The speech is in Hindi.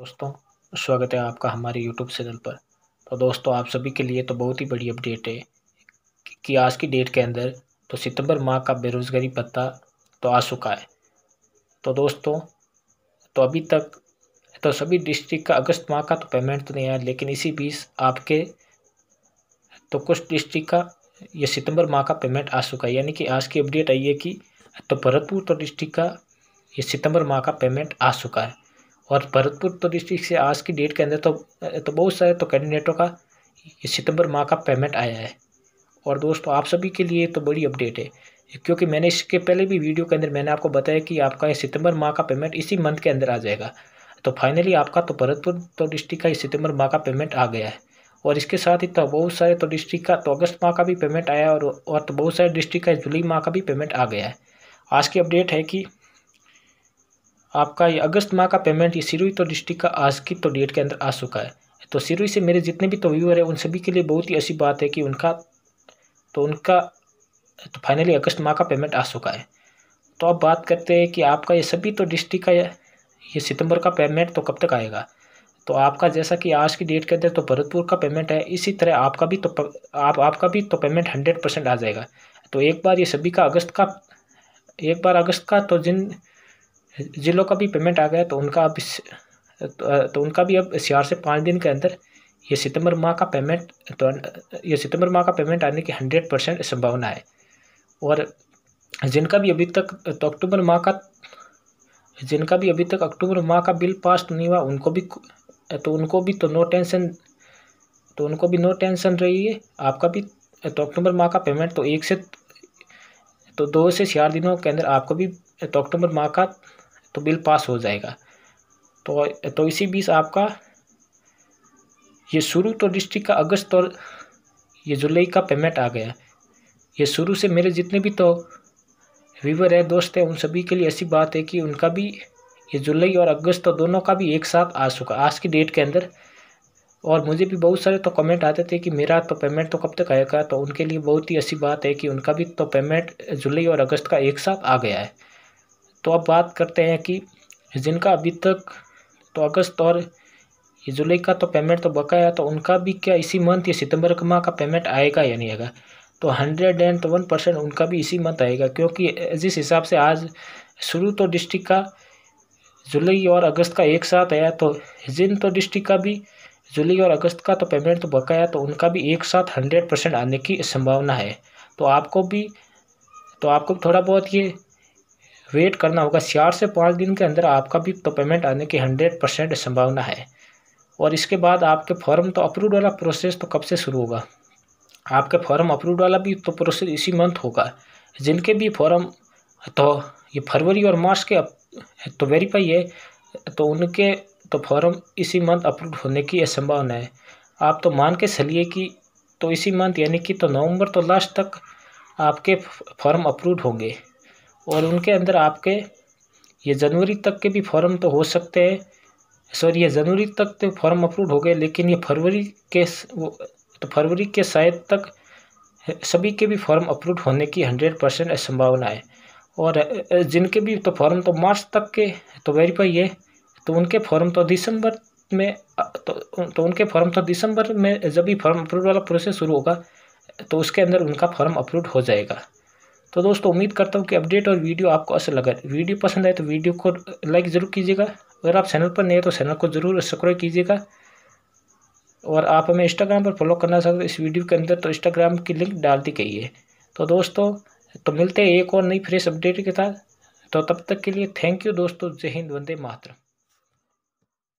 दोस्तों स्वागत है आपका हमारे यूट्यूब चैनल पर तो दोस्तों आप सभी के लिए तो बहुत ही बड़ी अपडेट है कि आज की डेट के अंदर तो सितंबर माह का बेरोज़गारी पत्ता तो आ चुका है तो दोस्तों तो अभी तक तो सभी डिस्ट्रिक्ट का अगस्त माह का तो पेमेंट तो नहीं आया लेकिन इसी बीच आपके तो कुछ डिस्ट्रिक्ट का ये सितंबर माह का पेमेंट आ चुका है यानी कि आज की अपडेट आई है कि तो भरतपुर तो डिस्ट्रिक्ट का ये सितंबर माह का पेमेंट आ चुका है और भरतपुर तो डिस्ट्रिक्ट से आज की डेट के अंदर तो तो बहुत सारे तो कैंडिडेटों का सितंबर माह का पेमेंट आया है और दोस्तों आप सभी के लिए तो बड़ी अपडेट है क्योंकि मैंने इसके पहले भी वीडियो के अंदर मैंने आपको बताया कि आपका सितंबर माह का पेमेंट इसी मंथ के अंदर आ जाएगा तो फाइनली आपका तो भरतपुर तो डिस्ट्रिक्ट का सितंबर माह का पेमेंट आ गया है और इसके साथ ही तो बहुत सारे तो डिस्ट्रिक्ट का तो अगस्त माह का भी पेमेंट आया और और तो बहुत सारे डिस्ट्रिक्ट का जुलाई माह का भी पेमेंट आ गया है आज की अपडेट है कि आपका ये अगस्त माह का पेमेंट ये सिरुई तो डिस्ट्रिक्ट का आज की तो डेट के अंदर आ चुका है तो सिरुई से मेरे जितने भी तो व्यूअर हैं उन सभी के लिए बहुत ही अच्छी बात है कि उनका तो उनका तो फाइनली अगस्त माह का पेमेंट आ चुका है तो अब बात करते हैं कि आपका ये सभी तो डिस्ट्रिक्ट का ये सितंबर का पेमेंट तो कब तक आएगा तो आपका जैसा कि आज की डेट के अंदर तो भरतपुर का पेमेंट है इसी तरह आपका भी तो आप आपका भी तो पेमेंट हंड्रेड परसेंट आ जाएगा तो एक बार ये सभी का अगस्त का एक बार अगस्त का तो जिन जिन लोग का भी पेमेंट आ गया तो उनका अब तो, तो उनका भी अब चार से पाँच दिन के अंदर ये सितंबर माह का पेमेंट तो ये सितंबर माह का पेमेंट आने की हंड्रेड परसेंट संभावना है और जिनका भी अभी तक तो अक्टूबर माह का जिनका भी अभी तक अक्टूबर माह का बिल पास तो नहीं हुआ उनको भी तो उनको भी तो नो टेंशन तो उनको भी नो टेंशन रही है आपका भी तो अक्टूबर माह का पेमेंट तो एक से तो दो से चार दिनों के अंदर आपको भी तो अक्टूबर माह का तो बिल पास हो जाएगा तो तो इसी बीच आपका ये शुरू तो डिस्ट्रिक्ट का अगस्त और ये जुलाई का पेमेंट आ गया ये शुरू से मेरे जितने भी तो व्यूवर है दोस्त हैं उन सभी के लिए ऐसी बात है कि उनका भी ये जुलाई और अगस्त तो दोनों का भी एक साथ आ चुका आज की डेट के अंदर और मुझे भी बहुत सारे तो कमेंट आते थे कि मेरा तो पेमेंट तो कब तक आएगा तो उनके लिए बहुत ही अच्छी बात है कि उनका भी तो पेमेंट जुलाई और अगस्त का एक साथ आ गया है तो अब बात करते हैं कि जिनका अभी तक तो अगस्त और जुलाई का तो पेमेंट तो बकाया तो उनका भी क्या इसी मंथ या सितंबर माह का पेमेंट आएगा या नहीं आएगा तो हंड्रेड एंड वन परसेंट उनका भी इसी मंथ आएगा क्योंकि जिस हिसाब से आज शुरू तो डिस्ट्रिक्ट का जुलाई और अगस्त का एक साथ आया तो जिन तो डिस्ट्रिक्ट का भी जुलाई और अगस्त का तो पेमेंट तो बकाया तो उनका भी एक साथ हंड्रेड परसेंट आने की संभावना है तो आपको भी तो आपको थोड़ा बहुत ये वेट करना होगा चार से पाँच दिन के अंदर आपका भी तो पेमेंट आने की हंड्रेड परसेंट संभावना है और इसके बाद आपके फॉर्म तो अप्रूव वाला प्रोसेस तो कब से शुरू होगा आपके फॉर्म अप्रूव वाला भी तो प्रोसेस इसी मंथ होगा जिनके भी फॉर्म तो ये फरवरी और मार्च के तो वेरीफाई है तो उनके तो फॉर्म इसी मंथ अप्रूव होने की संभावना है आप तो मान के चलिए कि तो इसी मंथ यानी कि तो नवंबर तो लास्ट तक आपके फॉर्म अप्रूव होंगे और उनके अंदर आपके ये जनवरी तक के भी फॉर्म तो हो सकते हैं सॉरी ये जनवरी तक तो फॉर्म अप्रूव हो गए लेकिन ये फरवरी के तो फरवरी के शायद तक सभी के भी फॉर्म अप्रूव होने की हंड्रेड परसेंट संभावना है और जिनके भी तो फॉर्म तो मार्च तक के तो वेरीफाई है तो उनके फॉर्म तो दिसंबर में तो, तो उनके फॉर्म तो दिसंबर में जब भी फॉर्म अप्रूव वाला प्रोसेस शुरू होगा तो उसके अंदर उनका फॉर्म अप्रूव हो जाएगा तो दोस्तों उम्मीद करता हूँ कि अपडेट और वीडियो आपको असर लगा वीडियो पसंद आए तो वीडियो को लाइक ज़रूर कीजिएगा अगर आप चैनल पर नए हैं तो चैनल को ज़रूर सब्सक्राइब कीजिएगा और आप हमें इंस्टाग्राम पर फॉलो करना हो इस वीडियो के अंदर तो इंस्टाग्राम की लिंक डाल दी गई है तो दोस्तों तो मिलते हैं एक और नई फ्रेश अपडेट के साथ तो तब तक के लिए थैंक यू दोस्तों जय हिंद वंदे मातरम